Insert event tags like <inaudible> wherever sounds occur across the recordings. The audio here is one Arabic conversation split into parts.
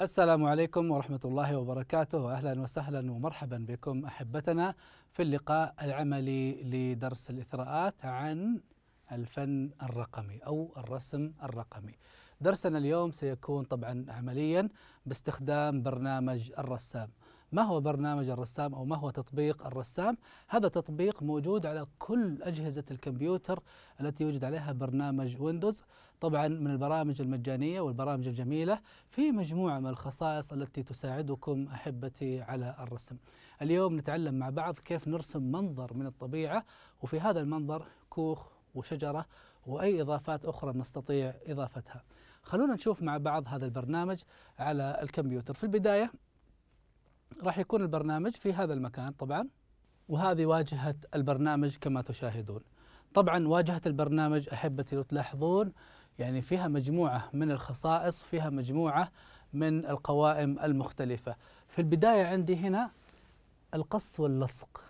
السلام عليكم ورحمة الله وبركاته أهلا وسهلا ومرحبا بكم أحبتنا في اللقاء العملي لدرس الإثراءات عن الفن الرقمي أو الرسم الرقمي درسنا اليوم سيكون طبعا عمليا باستخدام برنامج الرسام ما هو برنامج الرسام او ما هو تطبيق الرسام؟ هذا تطبيق موجود على كل اجهزه الكمبيوتر التي يوجد عليها برنامج ويندوز، طبعا من البرامج المجانية والبرامج الجميلة في مجموعة من الخصائص التي تساعدكم أحبتي على الرسم اليوم نتعلم مع بعض كيف نرسم منظر من الطبيعة وفي هذا المنظر كوخ وشجرة وأي إضافات أخرى نستطيع إضافتها خلونا نشوف مع بعض هذا البرنامج على الكمبيوتر في البداية راح يكون البرنامج في هذا المكان طبعا وهذه واجهة البرنامج كما تشاهدون طبعا واجهة البرنامج أحبتي لو تلاحظون يعني فيها مجموعة من الخصائص وفيها مجموعة من القوائم المختلفة في البداية عندي هنا القص واللصق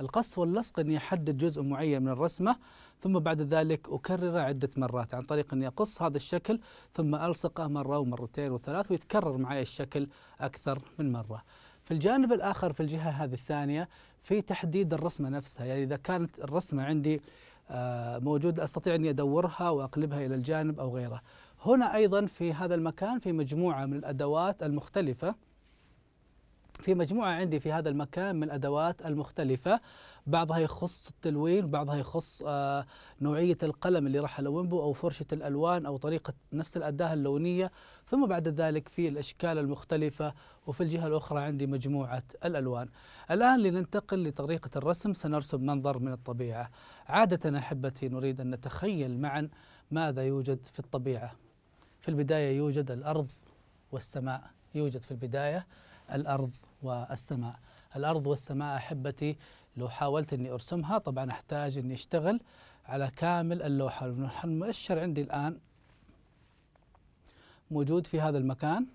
القص واللصق أني أحدد جزء معين من الرسمة ثم بعد ذلك أكرره عدة مرات عن طريق أني أقص هذا الشكل ثم ألصقه مرة ومرتين وثلاث ويتكرر معي الشكل أكثر من مرة في الجانب الآخر في الجهة هذه الثانية في تحديد الرسمة نفسها يعني إذا كانت الرسمة عندي آه، موجود استطيع اني ادورها واقلبها الى الجانب او غيره. هنا ايضا في هذا المكان في مجموعه من الادوات المختلفه في مجموعة عندي في هذا المكان من الأدوات المختلفة بعضها يخص التلوين بعضها يخص آه، نوعية القلم اللي راح ألون به أو فرشة الألوان أو طريقة نفس الأداة اللونية ثم بعد ذلك في الأشكال المختلفة وفي الجهة الأخرى عندي مجموعة الألوان الآن لننتقل لطريقة الرسم سنرسم منظر من الطبيعة عادة أحبتي نريد أن نتخيل معا ماذا يوجد في الطبيعة في البداية يوجد الأرض والسماء يوجد في البداية الأرض والسماء الأرض والسماء أحبتي لو حاولت أني أرسمها طبعا أحتاج أني أشتغل على كامل اللوحة المؤشر عندي الآن موجود في هذا المكان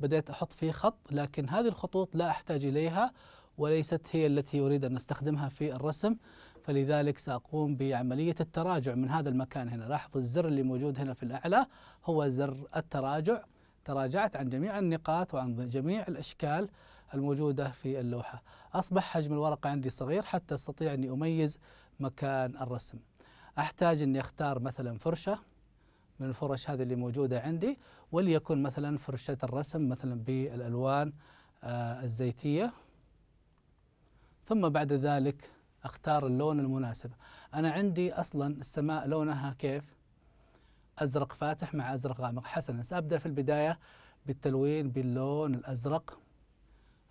بدأت أحط فيه خط لكن هذه الخطوط لا أحتاج إليها وليست هي التي أريد أن أستخدمها في الرسم فلذلك سأقوم بعملية التراجع من هذا المكان هنا لاحظ الزر اللي موجود هنا في الأعلى هو زر التراجع تراجعت عن جميع النقاط وعن جميع الأشكال الموجودة في اللوحة أصبح حجم الورقة عندي صغير حتى أستطيع أني أميز مكان الرسم أحتاج أني أختار مثلا فرشة من الفرش هذه اللي موجودة عندي وليكن مثلا فرشة الرسم مثلا بالألوان آه، الزيتية ثم بعد ذلك أختار اللون المناسب أنا عندي أصلا السماء لونها كيف؟ أزرق فاتح مع أزرق غامق حسنا سأبدأ في البداية بالتلوين باللون الأزرق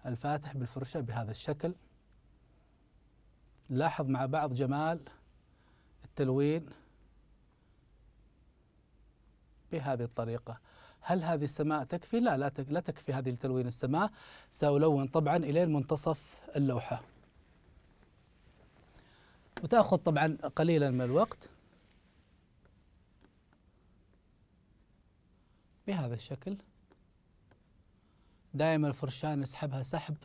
الفاتح بالفرشة بهذا الشكل لاحظ مع بعض جمال التلوين بهذه الطريقة هل هذه السماء تكفي؟ لا لا, لا تكفي هذه لتلوين السماء سألون طبعا إلى منتصف اللوحة وتأخذ طبعا قليلا من الوقت بهذا الشكل دائما الفرشاة نسحبها سحب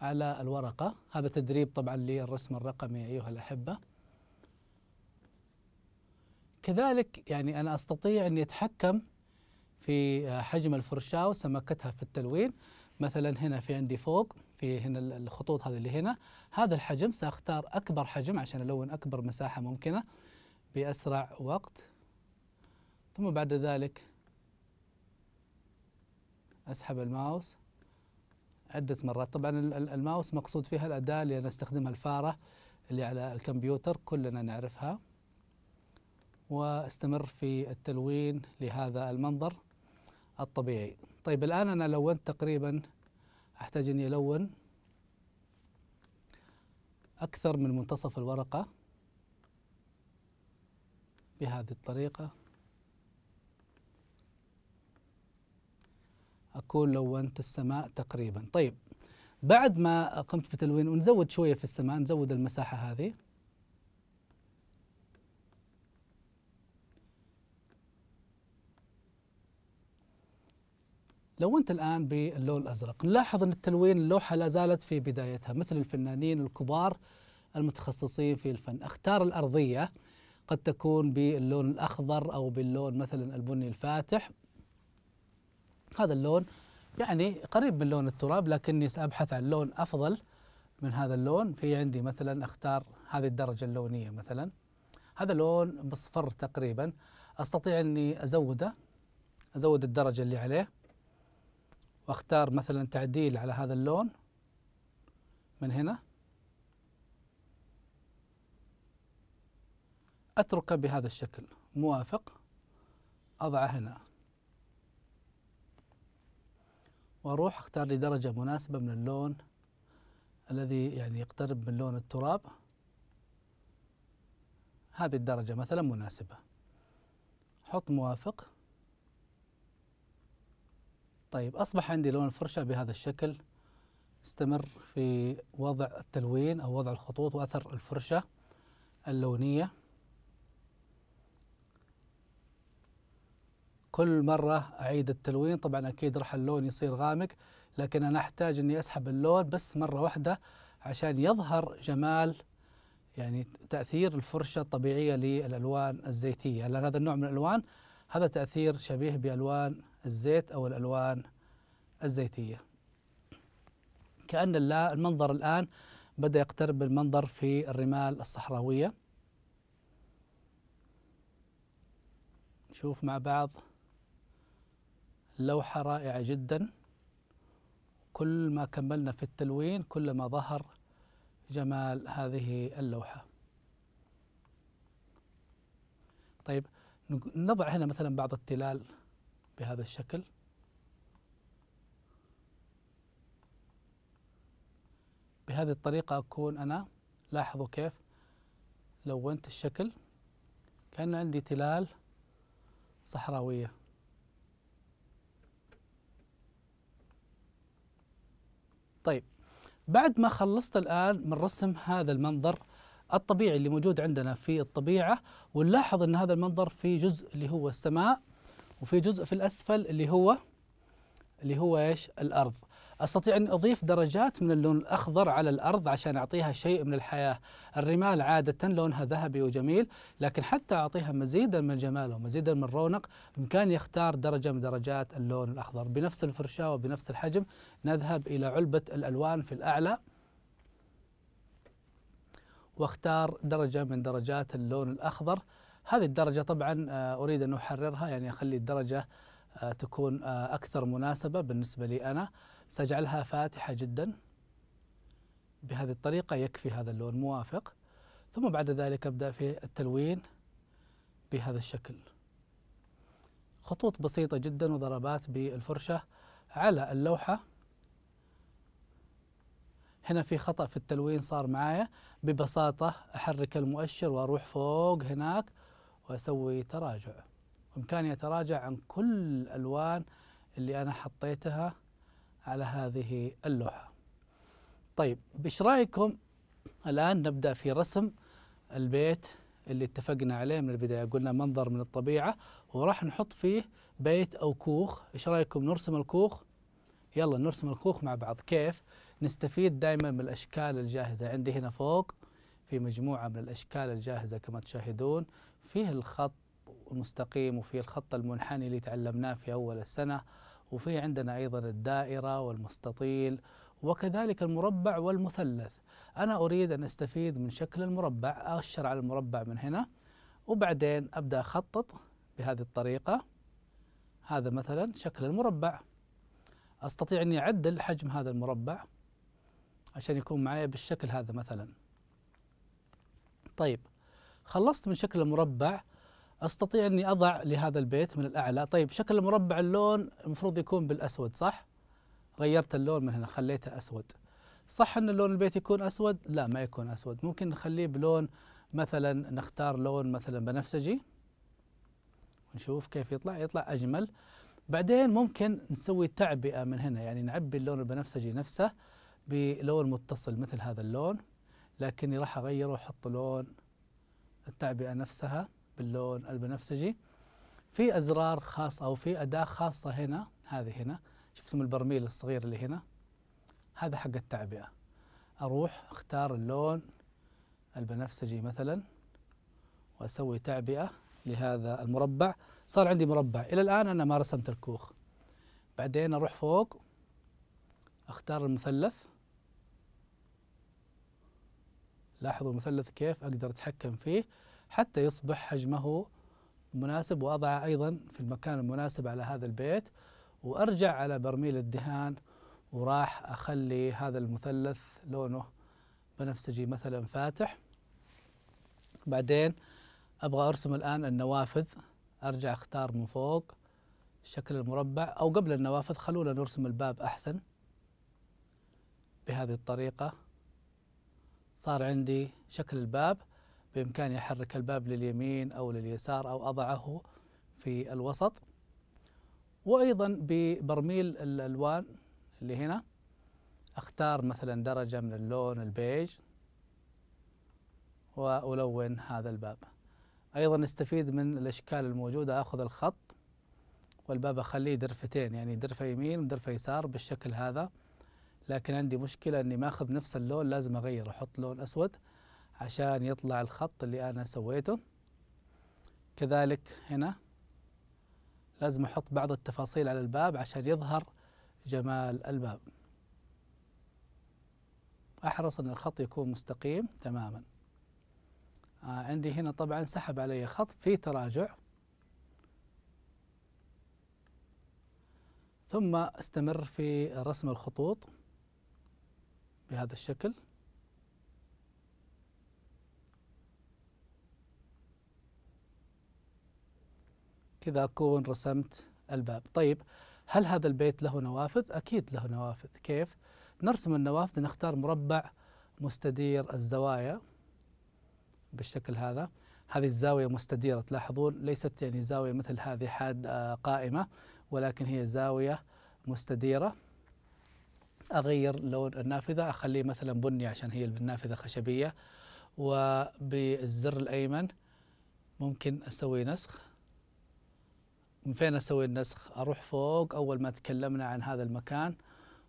على الورقة هذا تدريب طبعا للرسم الرقمي أيها الأحبة كذلك يعني أنا أستطيع أني أتحكم في حجم الفرشاة وسمكتها في التلوين مثلا هنا في عندي فوق في هنا الخطوط هذه اللي هنا هذا الحجم سأختار أكبر حجم عشان ألون أكبر مساحة ممكنة بأسرع وقت ثم بعد ذلك اسحب الماوس عدة مرات طبعا الماوس مقصود فيها الأداة اللي أنا استخدمها الفارة اللي على الكمبيوتر كلنا نعرفها واستمر في التلوين لهذا المنظر الطبيعي طيب الآن أنا لونت تقريبا أحتاج أني ألون أكثر من منتصف الورقة بهذه الطريقة اكون لونت السماء تقريبا طيب بعد ما قمت بتلوين ونزود شوية في السماء نزود المساحة هذه لونت الآن باللون الأزرق نلاحظ أن التلوين اللوحة لا زالت في بدايتها مثل الفنانين الكبار المتخصصين في الفن اختار الأرضية قد تكون باللون الأخضر أو باللون مثلا البني الفاتح هذا اللون يعني قريب من لون التراب لكني سأبحث عن لون أفضل من هذا اللون في عندي مثلا أختار هذه الدرجة اللونية مثلا هذا لون مصفر تقريبا أستطيع أني أزوده أزود الدرجة اللي عليه وأختار مثلا تعديل على هذا اللون من هنا أتركه بهذا الشكل موافق أضعه هنا واروح اختار لي درجه مناسبه من اللون الذي يعني يقترب من لون التراب هذه الدرجه مثلا مناسبه حط موافق طيب اصبح عندي لون الفرشه بهذا الشكل استمر في وضع التلوين او وضع الخطوط واثر الفرشه اللونيه كل مرة أعيد التلوين طبعا أكيد راح اللون يصير غامق لكن أنا أحتاج أني أسحب اللون بس مرة واحدة عشان يظهر جمال يعني تأثير الفرشة الطبيعية للألوان الزيتية لأن هذا النوع من الألوان هذا تأثير شبيه بألوان الزيت أو الألوان الزيتية كأن المنظر الآن بدأ يقترب المنظر في الرمال الصحراوية نشوف مع بعض لوحة رائعة جدا كل ما كملنا في التلوين كل ما ظهر جمال هذه اللوحة طيب نضع هنا مثلا بعض التلال بهذا الشكل بهذه الطريقة أكون أنا لاحظوا كيف لونت الشكل كان عندي تلال صحراوية طيب بعد ما خلصت الآن من رسم هذا المنظر الطبيعي اللي موجود عندنا في الطبيعة ونلاحظ أن هذا المنظر في جزء اللي هو السماء وفي جزء في الأسفل اللي هو اللي هو إيش الأرض استطيع ان اضيف درجات من اللون الاخضر على الارض عشان اعطيها شيء من الحياه الرمال عاده لونها ذهبي وجميل لكن حتى اعطيها مزيدا من الجمال ومزيدا من الرونق بامكاني اختار درجه من درجات اللون الاخضر بنفس الفرشاه وبنفس الحجم نذهب الى علبه الالوان في الاعلى واختار درجه من درجات اللون الاخضر هذه الدرجه طبعا آه، اريد ان احررها يعني اخلي الدرجه آه، تكون آه، اكثر مناسبه بالنسبه لي انا سأجعلها فاتحة جدا بهذه الطريقة يكفي هذا اللون موافق ثم بعد ذلك أبدأ في التلوين بهذا الشكل خطوط بسيطة جدا وضربات بالفرشة على اللوحة هنا في خطأ في التلوين صار معايا ببساطة أحرك المؤشر وأروح فوق هناك وأسوي تراجع وإمكاني أتراجع عن كل الألوان اللي أنا حطيتها على هذه اللوحة طيب بش رأيكم الآن نبدأ في رسم البيت اللي اتفقنا عليه من البداية قلنا منظر من الطبيعة وراح نحط فيه بيت أو كوخ إيش رأيكم نرسم الكوخ يلا نرسم الكوخ مع بعض كيف نستفيد دائما من الأشكال الجاهزة عندي هنا فوق في مجموعة من الأشكال الجاهزة كما تشاهدون فيه الخط المستقيم وفيه الخط المنحني اللي تعلمناه في أول السنة وفي عندنا أيضا الدائرة والمستطيل وكذلك المربع والمثلث أنا أريد أن أستفيد من شكل المربع أشر على المربع من هنا وبعدين أبدأ أخطط بهذه الطريقة هذا مثلا شكل المربع أستطيع أني أعدل حجم هذا المربع عشان يكون معي بالشكل هذا مثلا طيب خلصت من شكل المربع استطيع اني اضع لهذا البيت من الاعلى طيب شكل المربع اللون المفروض يكون بالاسود صح غيرت اللون من هنا خليته اسود صح ان لون البيت يكون اسود لا ما يكون اسود ممكن نخليه بلون مثلا نختار لون مثلا بنفسجي ونشوف كيف يطلع يطلع اجمل بعدين ممكن نسوي تعبئه من هنا يعني نعبي اللون البنفسجي نفسه بلون متصل مثل هذا اللون لكني راح اغيره واحط لون التعبئه نفسها باللون البنفسجي في أزرار خاصة أو في أداة خاصة هنا هذه هنا شفتم البرميل الصغير اللي هنا هذا حق التعبئة أروح أختار اللون البنفسجي مثلا وأسوي تعبئة لهذا المربع صار عندي مربع إلى الآن أنا ما رسمت الكوخ بعدين أروح فوق أختار المثلث لاحظوا المثلث كيف أقدر أتحكم فيه حتى يصبح حجمه مناسب وأضعه أيضا في المكان المناسب على هذا البيت وأرجع على برميل الدهان وراح أخلي هذا المثلث لونه بنفسجي مثلا فاتح بعدين أبغى أرسم الآن النوافذ أرجع أختار من فوق شكل المربع أو قبل النوافذ خلونا نرسم الباب أحسن بهذه الطريقة صار عندي شكل الباب بإمكاني أحرك الباب لليمين أو لليسار أو أضعه في الوسط وأيضا ببرميل الألوان اللي هنا أختار مثلا درجة من اللون البيج وألون هذا الباب أيضا استفيد من الأشكال الموجودة أخذ الخط والباب أخليه درفتين يعني درفة يمين ودرفة يسار بالشكل هذا لكن عندي مشكلة أني ما أخذ نفس اللون لازم أغير أحط لون أسود عشان يطلع الخط اللي أنا سويته كذلك هنا لازم أحط بعض التفاصيل على الباب عشان يظهر جمال الباب أحرص أن الخط يكون مستقيم تماما آه عندي هنا طبعا سحب علي خط في تراجع ثم استمر في رسم الخطوط بهذا الشكل كذا أكون رسمت الباب طيب هل هذا البيت له نوافذ؟ أكيد له نوافذ كيف؟ نرسم النوافذ نختار مربع مستدير الزوايا بالشكل هذا هذه الزاوية مستديرة تلاحظون ليست يعني زاوية مثل هذه حاد آه، قائمة ولكن هي زاوية مستديرة أغير لون النافذة أخليه مثلا بني عشان هي النافذة خشبية وبالزر الأيمن ممكن أسوي نسخ من فين اسوي النسخ؟ اروح فوق اول ما تكلمنا عن هذا المكان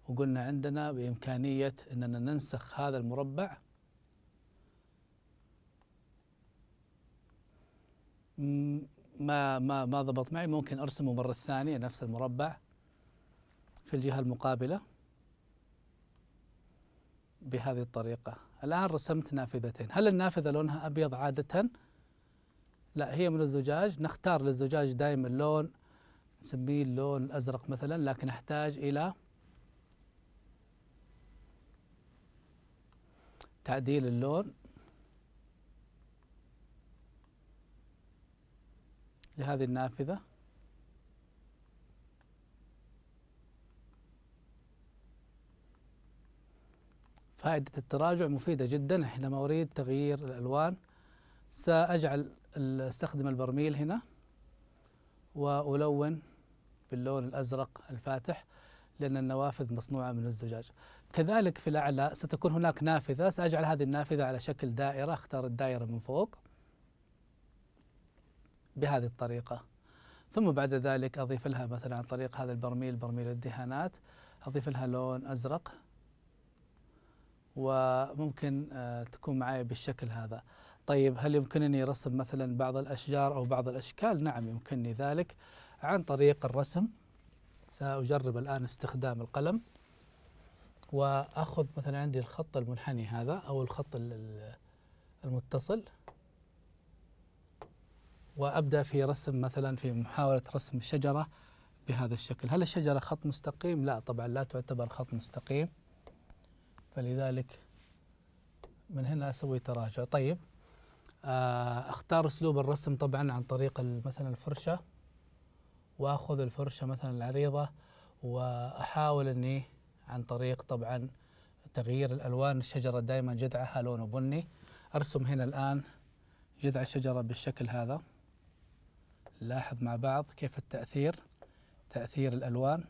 وقلنا عندنا بامكانيه اننا ننسخ هذا المربع ما ما ما ضبط معي ممكن ارسمه مره ثانيه نفس المربع في الجهه المقابله بهذه الطريقه الان رسمت نافذتين هل النافذه لونها ابيض عاده لا هي من الزجاج نختار للزجاج دائما لون نسميه اللون الأزرق مثلا لكن أحتاج إلى تعديل اللون لهذه النافذة فائدة التراجع مفيدة جدا حينما أريد تغيير الألوان سأجعل استخدم البرميل هنا وألون باللون الأزرق الفاتح لأن النوافذ مصنوعة من الزجاج كذلك في الأعلى ستكون هناك نافذة سأجعل هذه النافذة على شكل دائرة اختار الدائرة من فوق بهذه الطريقة ثم بعد ذلك أضيف لها مثلا عن طريق هذا البرميل برميل الدهانات أضيف لها لون أزرق وممكن آه، تكون معي بالشكل هذا طيب هل يمكنني رسم مثلا بعض الأشجار أو بعض الأشكال؟ نعم يمكنني ذلك عن طريق الرسم سأجرب الآن استخدام القلم وأخذ مثلا عندي الخط المنحني هذا أو الخط المتصل وأبدأ في رسم مثلا في محاولة رسم شجره بهذا الشكل هل الشجرة خط مستقيم؟ لا طبعا لا تعتبر خط مستقيم فلذلك من هنا أسوي تراجع طيب آه، اختار اسلوب الرسم طبعا عن طريق مثلا الفرشه واخذ الفرشه مثلا العريضه واحاول اني عن طريق طبعا تغيير الالوان الشجره دائما جذعها لونه بني ارسم هنا الان جذع الشجره بالشكل هذا لاحظ مع بعض كيف التاثير تاثير الالوان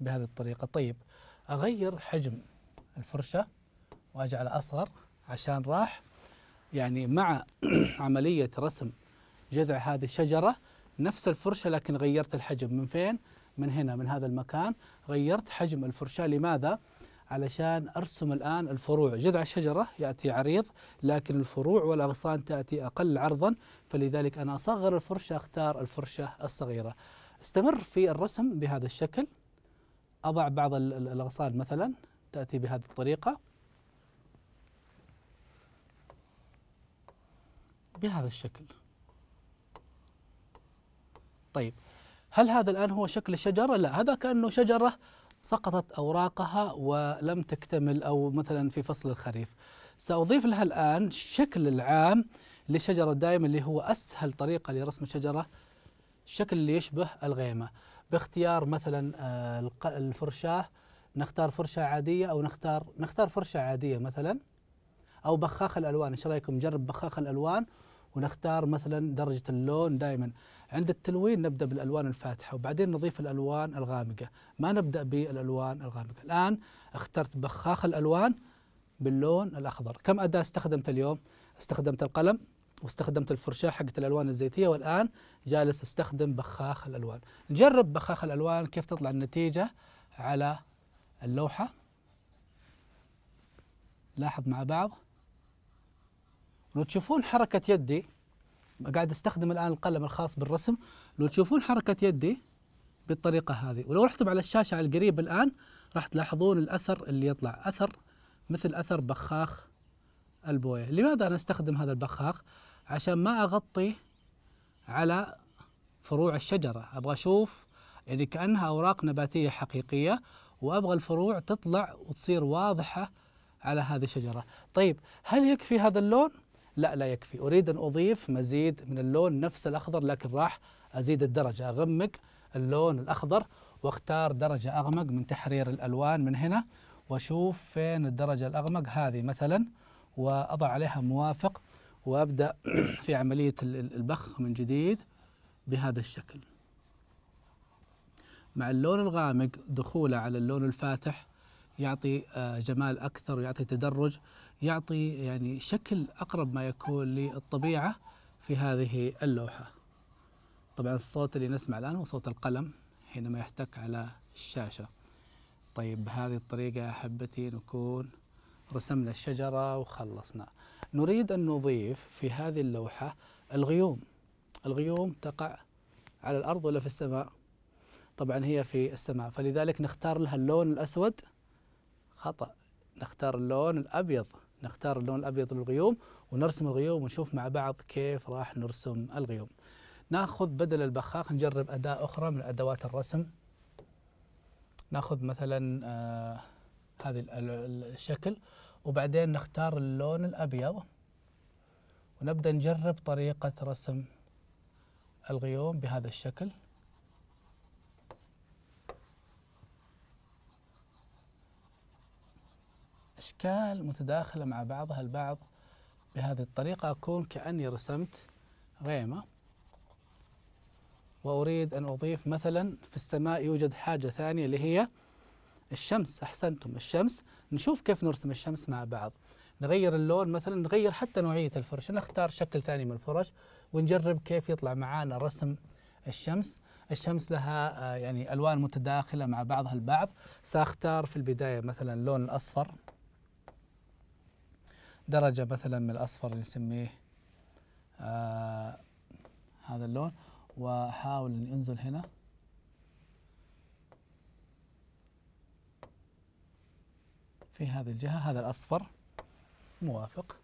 بهذه الطريقه طيب اغير حجم الفرشه واجعله اصغر عشان راح يعني مع <clears throat> عملية رسم جذع هذه الشجرة نفس الفرشة لكن غيرت الحجم من فين؟ من هنا من هذا المكان غيرت حجم الفرشة لماذا؟ علشان أرسم الآن الفروع جذع الشجرة يأتي عريض لكن الفروع والأغصان تأتي أقل عرضا فلذلك أنا أصغر الفرشة أختار الفرشة الصغيرة استمر في الرسم بهذا الشكل أضع بعض الأغصان مثلا تأتي بهذه الطريقة بهذا الشكل طيب هل هذا الآن هو شكل الشجرة؟ لا هذا كأنه شجرة سقطت أوراقها ولم تكتمل أو مثلا في فصل الخريف سأضيف لها الآن الشكل العام للشجرة الدائمة اللي هو أسهل طريقة لرسم الشجرة الشكل اللي يشبه الغيمة باختيار مثلا آه، الفرشاة نختار فرشاة عادية أو نختار نختار فرشاة عادية مثلا أو بخاخ الألوان إيش رأيكم نجرب بخاخ الألوان ونختار مثلا درجة اللون دائما عند التلوين نبدأ بالألوان الفاتحة وبعدين نضيف الألوان الغامقة ما نبدأ بالألوان الغامقة الآن اخترت بخاخ الألوان باللون الأخضر كم أداة استخدمت اليوم؟ استخدمت القلم واستخدمت الفرشاة حقت الألوان الزيتية والآن جالس استخدم بخاخ الألوان نجرب بخاخ الألوان كيف تطلع النتيجة على اللوحة لاحظ مع بعض لو تشوفون حركة يدي قاعد استخدم الآن القلم الخاص بالرسم لو تشوفون حركة يدي بالطريقة هذه ولو رحتم على الشاشة على القريب الآن راح تلاحظون الأثر اللي يطلع أثر مثل أثر بخاخ البوية لماذا أنا أستخدم هذا البخاخ عشان ما أغطي على فروع الشجرة أبغى أشوف يعني كأنها أوراق نباتية حقيقية وأبغى الفروع تطلع وتصير واضحة على هذه الشجرة طيب هل يكفي هذا اللون لا لا يكفي أريد أن أضيف مزيد من اللون نفس الأخضر لكن راح أزيد الدرجة أغمق اللون الأخضر واختار درجة أغمق من تحرير الألوان من هنا وأشوف فين الدرجة الأغمق هذه مثلا وأضع عليها موافق وأبدأ <clears throat> في عملية البخ من جديد بهذا الشكل مع اللون الغامق دخوله على اللون الفاتح يعطي آه، جمال أكثر ويعطي تدرج يعطي يعني شكل أقرب ما يكون للطبيعة في هذه اللوحة طبعا الصوت اللي نسمع الآن هو صوت القلم حينما يحتك على الشاشة طيب بهذه الطريقة أحبتي نكون رسمنا الشجرة وخلصنا نريد أن نضيف في هذه اللوحة الغيوم الغيوم تقع على الأرض ولا في السماء طبعا هي في السماء فلذلك نختار لها اللون الأسود خطأ نختار اللون الأبيض نختار اللون الأبيض للغيوم ونرسم الغيوم ونشوف مع بعض كيف راح نرسم الغيوم ناخذ بدل البخاخ نجرب أداة أخرى من أدوات الرسم ناخذ مثلا آه هذه الشكل وبعدين نختار اللون الأبيض ونبدأ نجرب طريقة رسم الغيوم بهذا الشكل أشكال متداخلة مع بعضها البعض بهذه الطريقة أكون كأني رسمت غيمة وأريد أن أضيف مثلا في السماء يوجد حاجة ثانية اللي هي الشمس أحسنتم الشمس نشوف كيف نرسم الشمس مع بعض نغير اللون مثلا نغير حتى نوعية الفرشة نختار شكل ثاني من الفرش ونجرب كيف يطلع معانا رسم الشمس الشمس لها آه، يعني ألوان متداخلة مع بعضها البعض سأختار في البداية مثلا اللون الأصفر درجة مثلا من الأصفر اللي نسميه آه هذا اللون وأحاول أن أنزل هنا في هذه الجهة هذا الأصفر موافق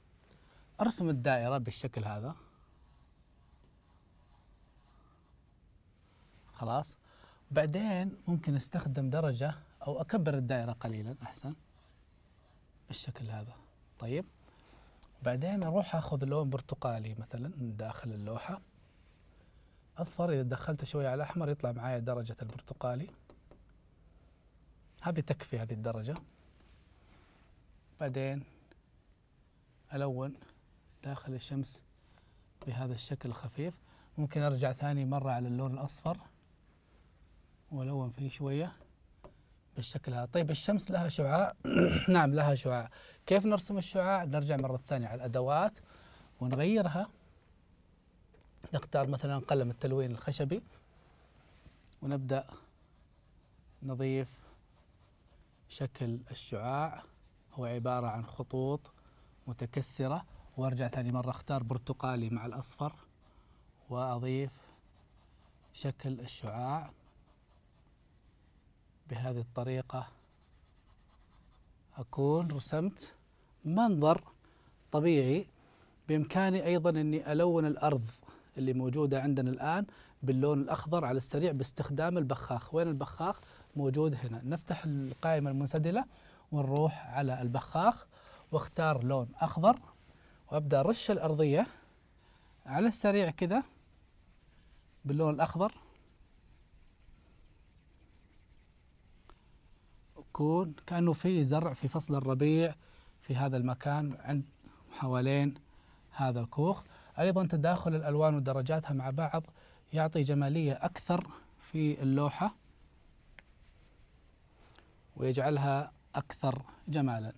أرسم الدائرة بالشكل هذا خلاص بعدين ممكن استخدم درجة أو أكبر الدائرة قليلا أحسن بالشكل هذا طيب بعدين اروح اخذ لون برتقالي مثلا من داخل اللوحه اصفر اذا دخلته شويه على احمر يطلع معايا درجه البرتقالي هذه تكفي هذه الدرجه بعدين الون داخل الشمس بهذا الشكل الخفيف ممكن ارجع ثاني مره على اللون الاصفر والون فيه شويه بالشكل هذا طيب الشمس لها شعاع <clears throat> نعم لها شعاع كيف نرسم الشعاع نرجع مرة ثانية على الأدوات ونغيرها نختار مثلا قلم التلوين الخشبي ونبدأ نضيف شكل الشعاع هو عبارة عن خطوط متكسرة وارجع ثاني مرة اختار برتقالي مع الأصفر وأضيف شكل الشعاع بهذه الطريقة أكون رسمت منظر طبيعي بإمكاني أيضا أني ألون الأرض اللي موجودة عندنا الآن باللون الأخضر على السريع باستخدام البخاخ وين البخاخ؟ موجود هنا نفتح القائمة المنسدلة ونروح على البخاخ واختار لون أخضر وأبدأ رش الأرضية على السريع كذا باللون الأخضر تكون كأنه في زرع في فصل الربيع في هذا المكان عند حوالين هذا الكوخ أيضا تداخل الألوان ودرجاتها مع بعض يعطي جمالية أكثر في اللوحة ويجعلها أكثر جمالاً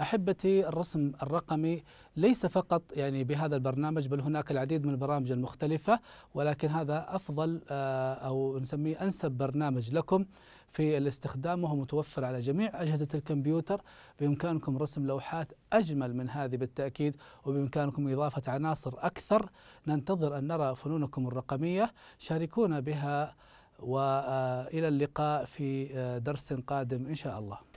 احبتي الرسم الرقمي ليس فقط يعني بهذا البرنامج بل هناك العديد من البرامج المختلفه ولكن هذا افضل آه، او نسميه انسب برنامج لكم في الاستخدام وهو متوفر على جميع أجهزة الكمبيوتر بإمكانكم رسم لوحات أجمل من هذه بالتأكيد وبإمكانكم إضافة عناصر أكثر ننتظر أن نرى فنونكم الرقمية شاركونا بها وإلى آه، اللقاء في آه، درس قادم إن شاء الله